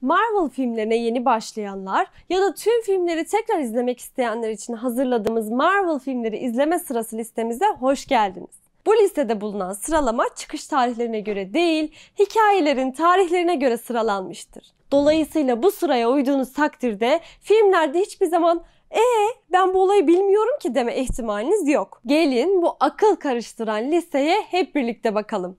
Marvel filmlerine yeni başlayanlar ya da tüm filmleri tekrar izlemek isteyenler için hazırladığımız Marvel filmleri izleme sırası listemize hoş geldiniz. Bu listede bulunan sıralama çıkış tarihlerine göre değil, hikayelerin tarihlerine göre sıralanmıştır. Dolayısıyla bu sıraya uyduğunuz takdirde filmlerde hiçbir zaman ee ben bu olayı bilmiyorum ki deme ihtimaliniz yok. Gelin bu akıl karıştıran listeye hep birlikte bakalım.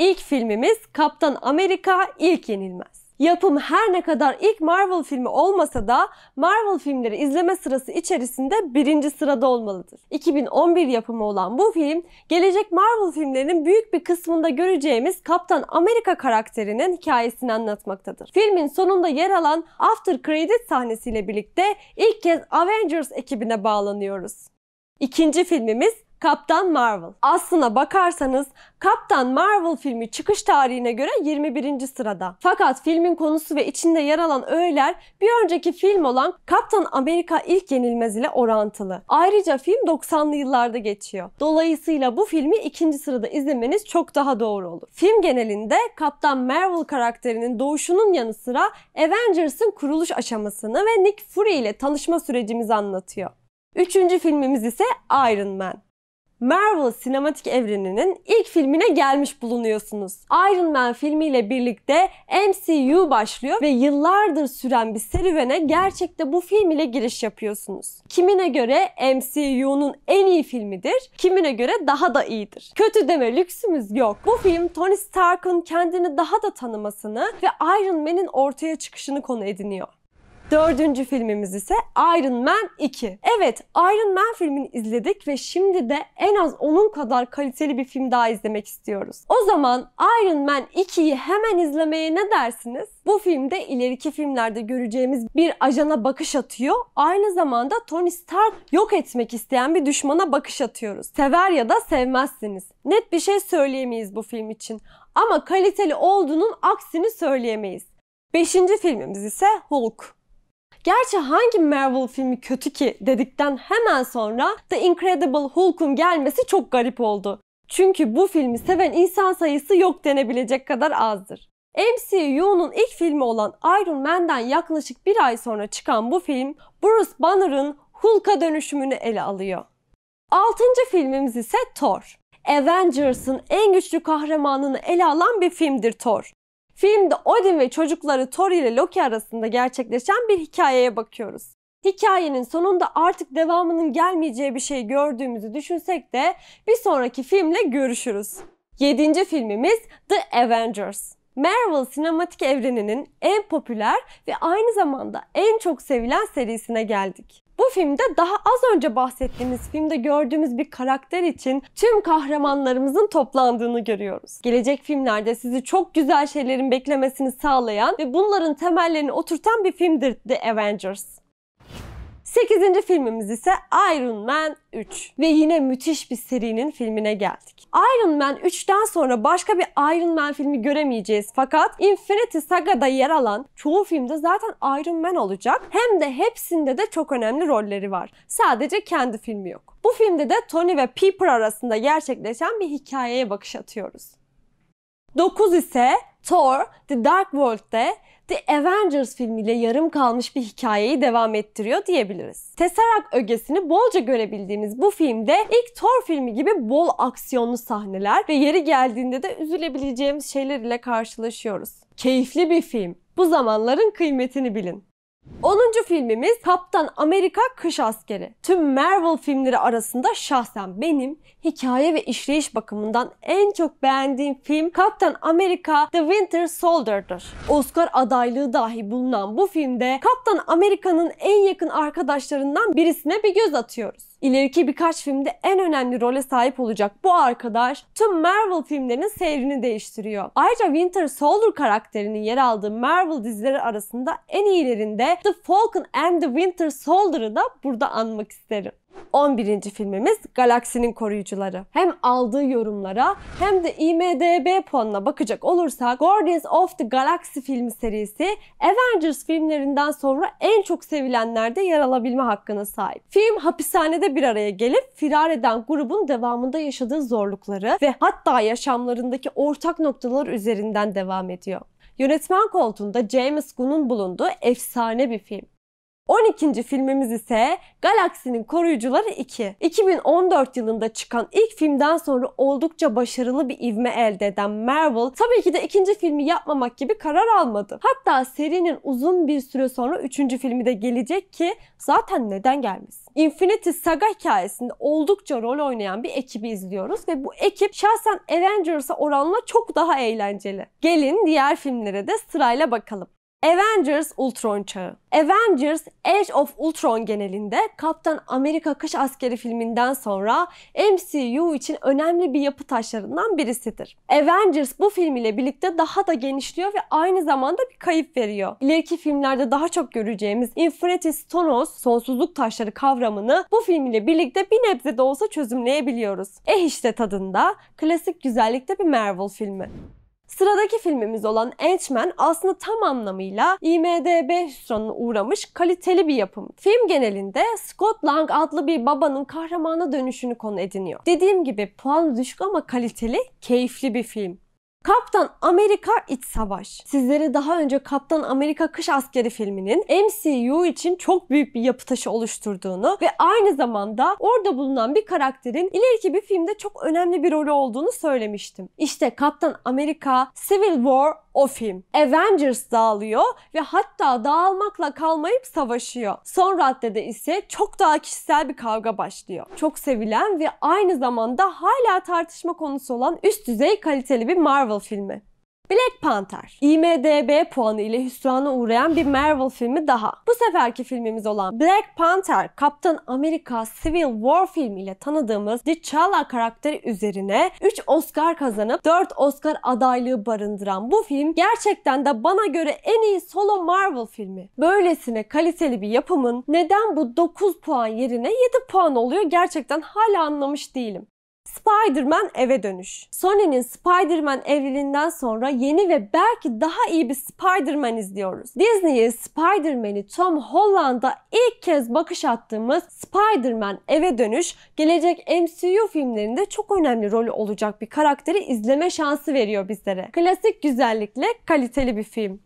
ilk filmimiz Kaptan Amerika ilk yenilmez. Yapım her ne kadar ilk Marvel filmi olmasa da Marvel filmleri izleme sırası içerisinde birinci sırada olmalıdır. 2011 yapımı olan bu film gelecek Marvel filmlerinin büyük bir kısmında göreceğimiz Kaptan Amerika karakterinin hikayesini anlatmaktadır. Filmin sonunda yer alan After Credit sahnesiyle birlikte ilk kez Avengers ekibine bağlanıyoruz. İkinci filmimiz Kaptan Marvel. Aslına bakarsanız Kaptan Marvel filmi çıkış tarihine göre 21. sırada. Fakat filmin konusu ve içinde yer alan öğeler bir önceki film olan Kaptan Amerika ilk Yenilmez ile orantılı. Ayrıca film 90'lı yıllarda geçiyor. Dolayısıyla bu filmi ikinci sırada izlemeniz çok daha doğru olur. Film genelinde Kaptan Marvel karakterinin doğuşunun yanı sıra Avengers'ın kuruluş aşamasını ve Nick Fury ile tanışma sürecimizi anlatıyor. Üçüncü filmimiz ise Iron Man. Marvel sinematik evreninin ilk filmine gelmiş bulunuyorsunuz. Iron Man filmiyle birlikte MCU başlıyor ve yıllardır süren bir serüvene gerçekte bu film ile giriş yapıyorsunuz. Kimine göre MCU'nun en iyi filmidir, kimine göre daha da iyidir. Kötü deme lüksümüz yok. Bu film Tony Stark'ın kendini daha da tanımasını ve Iron Man'in ortaya çıkışını konu ediniyor. Dördüncü filmimiz ise Iron Man 2. Evet Iron Man filmini izledik ve şimdi de en az onun kadar kaliteli bir film daha izlemek istiyoruz. O zaman Iron Man 2'yi hemen izlemeye ne dersiniz? Bu filmde ileriki filmlerde göreceğimiz bir ajana bakış atıyor. Aynı zamanda Tony Stark yok etmek isteyen bir düşmana bakış atıyoruz. Sever ya da sevmezsiniz. Net bir şey söyleyemeyiz bu film için. Ama kaliteli olduğunun aksini söyleyemeyiz. Beşinci filmimiz ise Hulk. Gerçi hangi Marvel filmi kötü ki dedikten hemen sonra The Incredible Hulk'un gelmesi çok garip oldu. Çünkü bu filmi seven insan sayısı yok denebilecek kadar azdır. MCU'nun ilk filmi olan Iron Man'den yaklaşık bir ay sonra çıkan bu film Bruce Banner'ın Hulk'a dönüşümünü ele alıyor. Altıncı filmimiz ise Thor. Avengers'ın en güçlü kahramanını ele alan bir filmdir Thor. Filmde Odin ve çocukları Thor ile Loki arasında gerçekleşen bir hikayeye bakıyoruz. Hikayenin sonunda artık devamının gelmeyeceği bir şey gördüğümüzü düşünsek de bir sonraki filmle görüşürüz. 7. filmimiz The Avengers. Marvel sinematik evreninin en popüler ve aynı zamanda en çok sevilen serisine geldik. Bu filmde daha az önce bahsettiğimiz filmde gördüğümüz bir karakter için tüm kahramanlarımızın toplandığını görüyoruz. Gelecek filmlerde sizi çok güzel şeylerin beklemesini sağlayan ve bunların temellerini oturtan bir filmdir The Avengers. 8. filmimiz ise Iron Man 3 ve yine müthiş bir serinin filmine geldik. Iron Man 3'ten sonra başka bir Iron Man filmi göremeyeceğiz. Fakat Infinity Saga'da yer alan çoğu filmde zaten Iron Man olacak. Hem de hepsinde de çok önemli rolleri var. Sadece kendi filmi yok. Bu filmde de Tony ve Pepper arasında gerçekleşen bir hikayeye bakış atıyoruz. 9 ise Thor The Dark World'de The Avengers filmiyle yarım kalmış bir hikayeyi devam ettiriyor diyebiliriz. Tesseract ögesini bolca görebildiğimiz bu filmde ilk Thor filmi gibi bol aksiyonlu sahneler ve yeri geldiğinde de üzülebileceğimiz şeyler ile karşılaşıyoruz. Keyifli bir film. Bu zamanların kıymetini bilin. 10. filmimiz Kaptan Amerika Kış Askeri. Tüm Marvel filmleri arasında şahsen benim hikaye ve işleyiş bakımından en çok beğendiğim film Kaptan Amerika The Winter Soldier'dır. Oscar adaylığı dahi bulunan bu filmde Kaptan Amerika'nın en yakın arkadaşlarından birisine bir göz atıyoruz. İleriki birkaç filmde en önemli role sahip olacak bu arkadaş tüm Marvel filmlerinin seyrini değiştiriyor. Ayrıca Winter Soldier karakterinin yer aldığı Marvel dizileri arasında en iyilerinde The Falcon and the Winter Soldier'ı da burada anmak isterim. 11. filmimiz Galaksinin Koruyucuları. Hem aldığı yorumlara hem de IMDB puanına bakacak olursak Guardians of the Galaxy film serisi Avengers filmlerinden sonra en çok sevilenlerde yer alabilme hakkına sahip. Film hapishanede bir araya gelip firar eden grubun devamında yaşadığı zorlukları ve hatta yaşamlarındaki ortak noktalar üzerinden devam ediyor. Yönetmen koltuğunda James Gunn'un bulunduğu efsane bir film. 12. filmimiz ise Galaksinin Koruyucuları 2. 2014 yılında çıkan ilk filmden sonra oldukça başarılı bir ivme elde eden Marvel tabii ki de ikinci filmi yapmamak gibi karar almadı. Hatta serinin uzun bir süre sonra 3. filmi de gelecek ki zaten neden gelmesin? Infinity Saga hikayesinde oldukça rol oynayan bir ekibi izliyoruz ve bu ekip şahsen Avengers'a oranla çok daha eğlenceli. Gelin diğer filmlere de sırayla bakalım. Avengers Ultron çağı. Avengers Age of Ultron genelinde Kaptan Amerika Kış Askeri filminden sonra MCU için önemli bir yapı taşlarından birisidir. Avengers bu film ile birlikte daha da genişliyor ve aynı zamanda bir kayıp veriyor. İleriki filmlerde daha çok göreceğimiz Infinity Stones sonsuzluk taşları kavramını bu film ile birlikte bir nebze de olsa çözümleyebiliyoruz. Eh işte tadında klasik güzellikte bir Marvel filmi. Sıradaki filmimiz olan Ant-Man aslında tam anlamıyla IMDB hüsranına uğramış kaliteli bir yapım. Film genelinde Scott Lang adlı bir babanın kahramana dönüşünü konu ediniyor. Dediğim gibi puanı düşük ama kaliteli, keyifli bir film. Kaptan Amerika İç Savaş. Sizlere daha önce Kaptan Amerika Kış Askeri filminin MCU için çok büyük bir yapı taşı oluşturduğunu ve aynı zamanda orada bulunan bir karakterin ileriki bir filmde çok önemli bir rolü olduğunu söylemiştim. İşte Kaptan Amerika Civil War o film. Avengers dağılıyor ve hatta dağılmakla kalmayıp savaşıyor. Son raddede ise çok daha kişisel bir kavga başlıyor. Çok sevilen ve aynı zamanda hala tartışma konusu olan üst düzey kaliteli bir Marvel Marvel filmi. Black Panther. IMDB puanı ile hüsrana uğrayan bir Marvel filmi daha. Bu seferki filmimiz olan Black Panther, Kaptan Amerika Civil War filmiyle tanıdığımız T'Challa karakteri üzerine 3 Oscar kazanıp 4 Oscar adaylığı barındıran bu film gerçekten de bana göre en iyi solo Marvel filmi. Böylesine kaliteli bir yapımın neden bu 9 puan yerine 7 puan oluyor gerçekten hala anlamış değilim. Spider-Man eve dönüş. Sony'nin Spider-Man evrilinden sonra yeni ve belki daha iyi bir Spider-Man izliyoruz. Disney'e Spider-Man'i Tom Holland'a ilk kez bakış attığımız Spider-Man eve dönüş gelecek MCU filmlerinde çok önemli rolü olacak bir karakteri izleme şansı veriyor bizlere. Klasik güzellikle kaliteli bir film.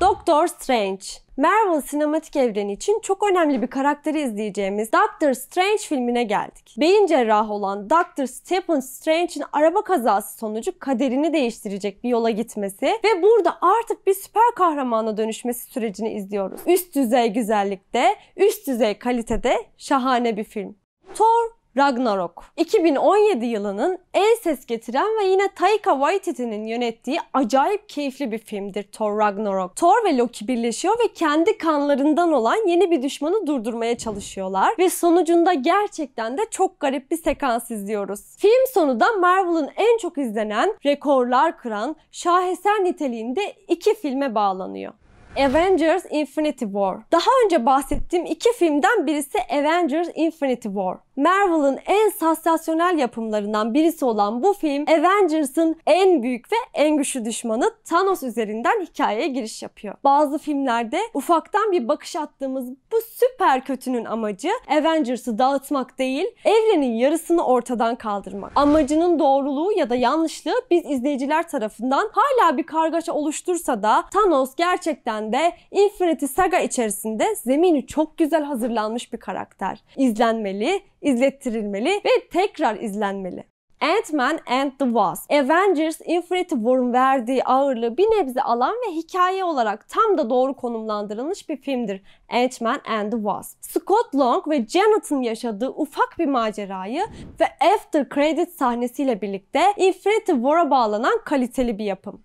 Doctor Strange Marvel sinematik evreni için çok önemli bir karakteri izleyeceğimiz Doctor Strange filmine geldik. Beyin cerrahı olan Doctor Stephen Strange'in araba kazası sonucu kaderini değiştirecek bir yola gitmesi ve burada artık bir süper kahramana dönüşmesi sürecini izliyoruz. Üst düzey güzellikte, üst düzey kalitede şahane bir film. Thor Ragnarok. 2017 yılının en ses getiren ve yine Taika Waititi'nin yönettiği acayip keyifli bir filmdir Thor Ragnarok. Thor ve Loki birleşiyor ve kendi kanlarından olan yeni bir düşmanı durdurmaya çalışıyorlar ve sonucunda gerçekten de çok garip bir sekans izliyoruz. Film sonu da Marvel'ın en çok izlenen, rekorlar kıran, şaheser niteliğinde iki filme bağlanıyor. Avengers Infinity War. Daha önce bahsettiğim iki filmden birisi Avengers Infinity War. Marvel'ın en sansasyonel yapımlarından birisi olan bu film Avengers'ın en büyük ve en güçlü düşmanı Thanos üzerinden hikayeye giriş yapıyor. Bazı filmlerde ufaktan bir bakış attığımız bu süper kötünün amacı Avengers'ı dağıtmak değil, evrenin yarısını ortadan kaldırmak. Amacının doğruluğu ya da yanlışlığı biz izleyiciler tarafından hala bir kargaşa oluştursa da Thanos gerçekten de Infinity Saga içerisinde zemini çok güzel hazırlanmış bir karakter. İzlenmeli, izlettirilmeli ve tekrar izlenmeli. Ant-Man and the Wasp. Avengers Infinity War'un verdiği ağırlığı bir nebze alan ve hikaye olarak tam da doğru konumlandırılmış bir filmdir. Ant-Man and the Wasp. Scott Long ve Janet'ın yaşadığı ufak bir macerayı ve after credit sahnesiyle birlikte Infinity War'a bağlanan kaliteli bir yapım.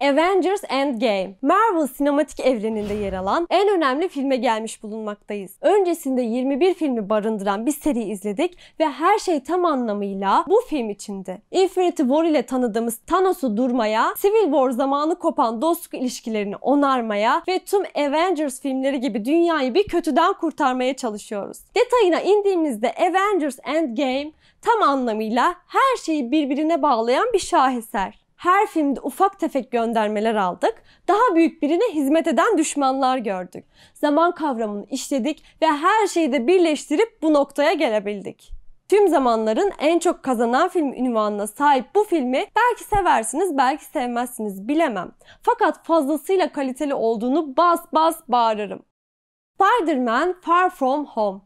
Avengers Endgame, Marvel sinematik evreninde yer alan en önemli filme gelmiş bulunmaktayız. Öncesinde 21 filmi barındıran bir seri izledik ve her şey tam anlamıyla bu film içinde. Infinity War ile tanıdığımız Thanos'u durmaya, Civil War zamanı kopan dostluk ilişkilerini onarmaya ve tüm Avengers filmleri gibi dünyayı bir kötüden kurtarmaya çalışıyoruz. Detayına indiğimizde Avengers Endgame tam anlamıyla her şeyi birbirine bağlayan bir şaheser her filmde ufak tefek göndermeler aldık, daha büyük birine hizmet eden düşmanlar gördük. Zaman kavramını işledik ve her şeyi de birleştirip bu noktaya gelebildik. Tüm zamanların en çok kazanan film ünvanına sahip bu filmi belki seversiniz belki sevmezsiniz bilemem. Fakat fazlasıyla kaliteli olduğunu bas bas bağırırım. Spider-Man Far From Home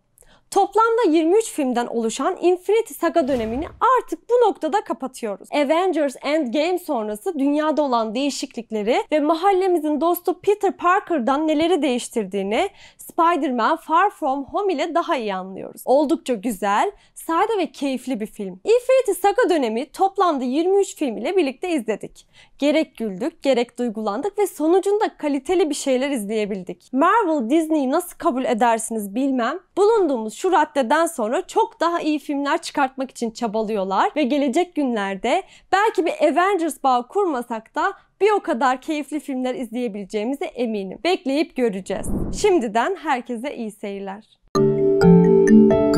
Toplamda 23 filmden oluşan Infinity Saga dönemini artık bu noktada kapatıyoruz. Avengers Endgame sonrası dünyada olan değişiklikleri ve mahallemizin dostu Peter Parker'dan neleri değiştirdiğini Spider-Man Far From Home ile daha iyi anlıyoruz. Oldukça güzel, sade ve keyifli bir film. Infinity Saga dönemi toplamda 23 film ile birlikte izledik. Gerek güldük, gerek duygulandık ve sonucunda kaliteli bir şeyler izleyebildik. Marvel, Disney'i nasıl kabul edersiniz bilmem. Bulunduğumuz şu raddeden sonra çok daha iyi filmler çıkartmak için çabalıyorlar ve gelecek günlerde belki bir Avengers bağı kurmasak da bir o kadar keyifli filmler izleyebileceğimize eminim. Bekleyip göreceğiz. Şimdiden herkese iyi seyirler. Müzik